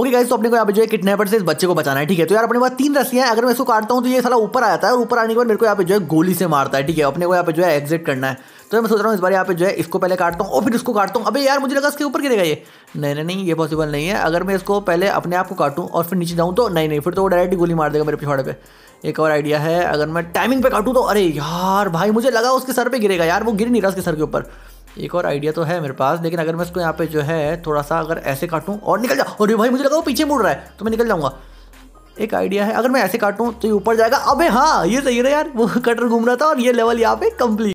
okay guys तो अपने को यहाँ पे जो है किडनैपर से इस बच्चे को बचाना है ठीक है तो यार अपने पास तीन रस्सियां हैं अगर मैं इसको काटता हूँ तो ये साला ऊपर आ जाता है और ऊपर आने के बाद मेरे को यहाँ पे जो है गोली से मारता है ठीक है अपने को यहाँ पे जो है एग्जिट करना है तो मैं सोच रहा हूँ इस बार यहाँ पे जो है इसको पहले काटता हूँ और फिर इसको काटता हूँ अभी यार मुझे लगा इसके ऊपर गिरेगा ये नहीं नहीं नहीं ये पॉसिबल नहीं है अगर मैं इसको पहले अपने आप को काटूँ और फिर नीचे जाऊँ तो नहीं नहीं फिर तो वो डायरेक्ट गोली मार देगा मेरे पिछवाड़े पे एक और आइडिया है अगर मैं टाइमिंग पे काटूँ तो अरे यार भाई मुझे लगा उसके सर पर गिरेगा यार वो गिर नहीं रहा उसके सर के ऊपर एक और आइडिया तो है मेरे पास लेकिन अगर मैं इसको यहाँ पे जो है थोड़ा सा अगर ऐसे काटूँ और निकल जाऊँ अरे भाई मुझे लगा वो पीछे मुड़ रहा है तो मैं निकल जाऊँगा एक आइडिया है अगर मैं ऐसे काटूँ तो ये ऊपर जाएगा अबे हाँ ये सही है यार वो कटर घूम रहा था और ये लेवल यहाँ पे कंप्लीट